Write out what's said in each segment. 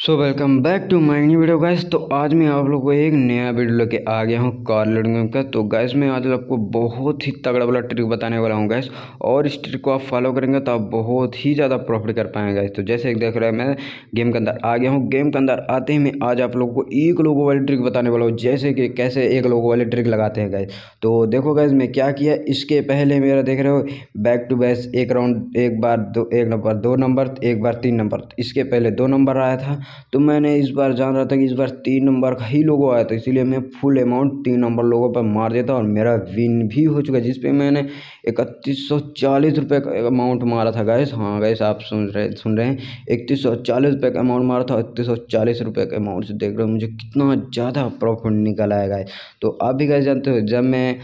so welcome back to my new video guys तो आज मैं आप लोग को एक नया वीडियो लेके आ गया हूँ कार लड़कियों का तो गाइस मैं आज आपको बहुत ही तगड़ा वाला ट्रिक बताने वाला हूँ गाइस और इस ट्रिक को आप फॉलो करेंगे तो आप बहुत ही ज़्यादा प्रॉफिट कर पाएंगे गाइस तो जैसे देख रहे हैं मैं गेम के अंदर आ गया हूँ गेम के अंदर आते ही मैं आज आप लोग को एक लोगों वाली ट्रिक बताने वाला हूँ जैसे कि कैसे एक लोगों वाली ट्रिक लगाते हैं गाइस तो देखो गाइज मैं क्या किया इसके पहले मेरा देख रहे हो बैक टू बैस एक राउंड एक बार दो एक नंबर दो नंबर एक बार तीन नंबर इसके पहले दो नंबर आया था तो मैंने इस बार जान रहा था कि इस बार तीन नंबर का ही लोगो आया था इसीलिए मैं फुल अमाउंट तीन नंबर लोगों पर मार देता और मेरा विन भी हो चुका जिस पे मैंने इकतीस सौ चालीस का अमाउंट मारा था गैस हाँ गैस आप सुन रहे सुन रहे हैं इकतीस सौ चालीस का अमाउंट मारा था इकतीस सौ चालीस का अमाउंट से देख रहे हो मुझे कितना ज़्यादा प्रॉफिट निकल आया गए तो आप भी गैस जानते हो जब मैं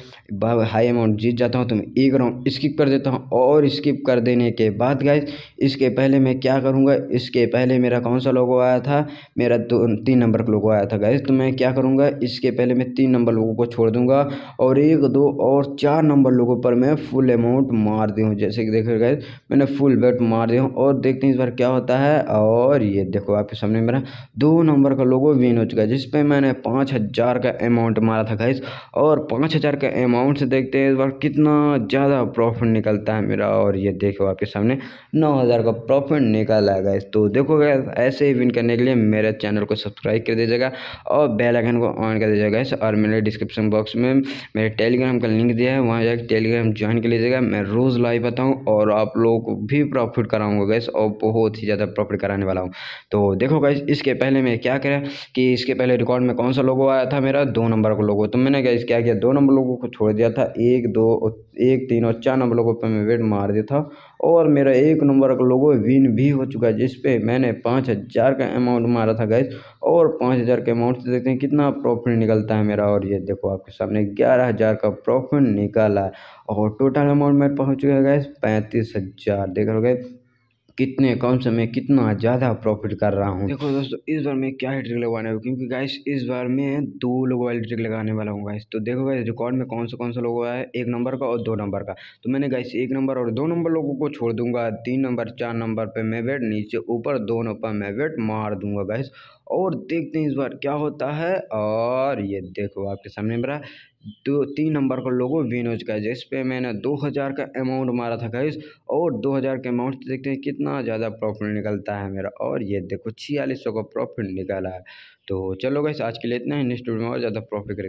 हाई अमाउंट जीत जाता हूँ तो मैं एक राउंड स्किप कर देता हूँ और स्किप कर देने के बाद गए इसके पहले मैं क्या करूँगा इसके पहले मेरा कौन सा लोगो आया आया था मेरा दो तीन नंबर का लोगो आया था गाइस तो मैं क्या करूँगा इसके पहले मैं तीन नंबर लोगों को छोड़ दूँगा और एक दो और चार नंबर लोगों पर मैं फुल अमाउंट मार दी जैसे कि देखो गाइस मैंने फुल बेट मार दी और देखते हैं इस बार क्या होता है और ये देखो आपके सामने मेरा दो नंबर का लोगो विन हो चुका है जिस पर मैंने पाँच हज़ार का अमाउंट मारा था गाइस और पाँच हज़ार का अमाउंट से देखते हैं इस बार कितना ज़्यादा प्रॉफिट निकलता है मेरा और ये देखो आपके सामने नौ हज़ार का प्रॉफिट निकल आएगा तो देखो गैस ऐसे ही विन करने के लिए मेरे चैनल को सब्सक्राइब कर दीजिएगा और बेल आइकन को ऑन कर दीजिएगा और मेरे डिस्क्रिप्शन बॉक्स में मेरे टेलीग्राम का लिंक दिया है वहाँ जाकर टेलीग्राम ज्वाइन कर लीजिएगा मैं रोज़ लाइव बताऊँ और आप लोगों को भी प्रॉफिट कराऊँगा गैस और बहुत ही ज़्यादा प्रॉफिट कराने वाला हूँ तो देखो गैस इसके पहले मैं क्या करा कि इसके पहले रिकॉर्ड में कौन सा लोगो आया था मेरा दो नंबर का लोगो तो मैंने गैस क्या किया दो नंबर लोगों को छोड़ दिया था एक दो एक तीन और चार नंबर लोगों पर मैं वेट मार दिया था और मेरा एक नंबर का लोगो विन भी हो चुका है जिसपे मैंने पाँच हज़ार का अमाउंट मारा था गैस और पाँच हज़ार के अमाउंट से देखते हैं कितना प्रॉफिट निकलता है मेरा और ये देखो आपके सामने ग्यारह हज़ार का प्रॉफिट निकाला और टोटल अमाउंट मेरे पहुँच चुका है गैस पैंतीस हज़ार देख रहे हो गए कितने कम समय कितना ज़्यादा प्रॉफिट कर रहा हूँ देखो दोस्तों इस बार मैं क्या ही लगवाने वाला क्योंकि गाइस इस बार मैं दो लोगों वाली ट्रिक लगाने वाला हूँ गाइस तो देखो गाइस रिकॉर्ड में कौन सा कौन सा लोग हुआ है एक नंबर का और दो नंबर का तो मैंने गाइस एक नंबर और दो नंबर लोगों को छोड़ दूंगा तीन नंबर चार नंबर पर मैं वेट नीचे ऊपर दोनों पर मैं वेट मार दूंगा गाइस और देखते हैं इस बार क्या होता है और ये देखो आपके सामने मेरा दो तीन नंबर का लोगो विन हो चुका है जिस पर मैंने दो हज़ार का अमाउंट मारा था गाइस और दो हज़ार के अमाउंट देखते हैं कितना ज़्यादा प्रॉफिट निकलता है मेरा और ये देखो छियालीस सौ का प्रॉफिट निकाला है तो चलो गाइस आज के लिए इतना ही नेक्स्ट वीडियो में और ज़्यादा प्रॉफिट करेंगे